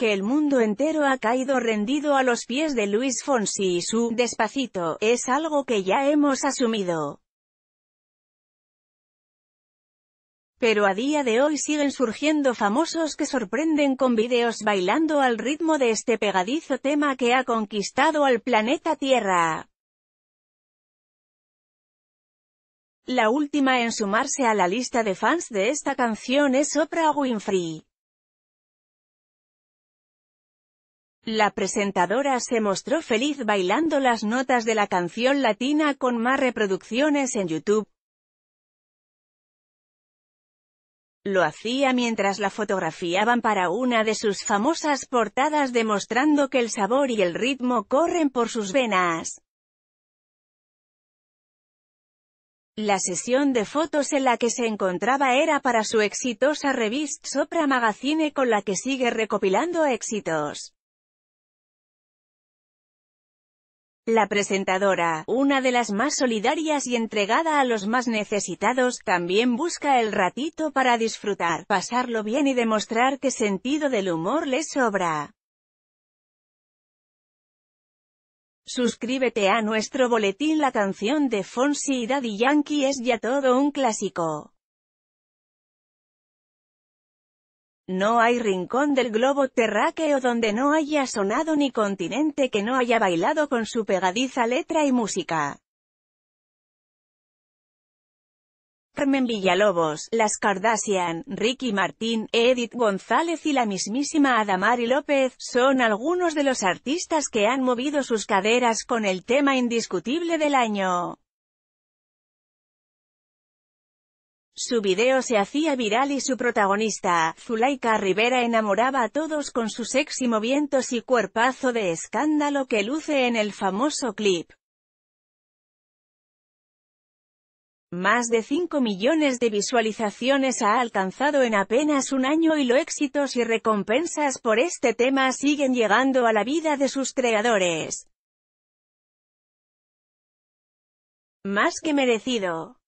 que el mundo entero ha caído rendido a los pies de Luis Fonsi y su «despacito» es algo que ya hemos asumido. Pero a día de hoy siguen surgiendo famosos que sorprenden con videos bailando al ritmo de este pegadizo tema que ha conquistado al planeta Tierra. La última en sumarse a la lista de fans de esta canción es Oprah Winfrey. La presentadora se mostró feliz bailando las notas de la canción latina con más reproducciones en YouTube. Lo hacía mientras la fotografiaban para una de sus famosas portadas demostrando que el sabor y el ritmo corren por sus venas. La sesión de fotos en la que se encontraba era para su exitosa revista Sopra Magazine con la que sigue recopilando éxitos. La presentadora, una de las más solidarias y entregada a los más necesitados, también busca el ratito para disfrutar, pasarlo bien y demostrar que sentido del humor le sobra. Suscríbete a nuestro boletín La canción de Fonsi y Daddy Yankee es ya todo un clásico. No hay rincón del globo terráqueo donde no haya sonado ni continente que no haya bailado con su pegadiza letra y música. Carmen Villalobos, Las Kardashian, Ricky Martín, Edith González y la mismísima Adamari López, son algunos de los artistas que han movido sus caderas con el tema indiscutible del año. Su video se hacía viral y su protagonista, Zulaika Rivera enamoraba a todos con sus sexy movimientos y cuerpazo de escándalo que luce en el famoso clip. Más de 5 millones de visualizaciones ha alcanzado en apenas un año y los éxitos y recompensas por este tema siguen llegando a la vida de sus creadores. Más que merecido.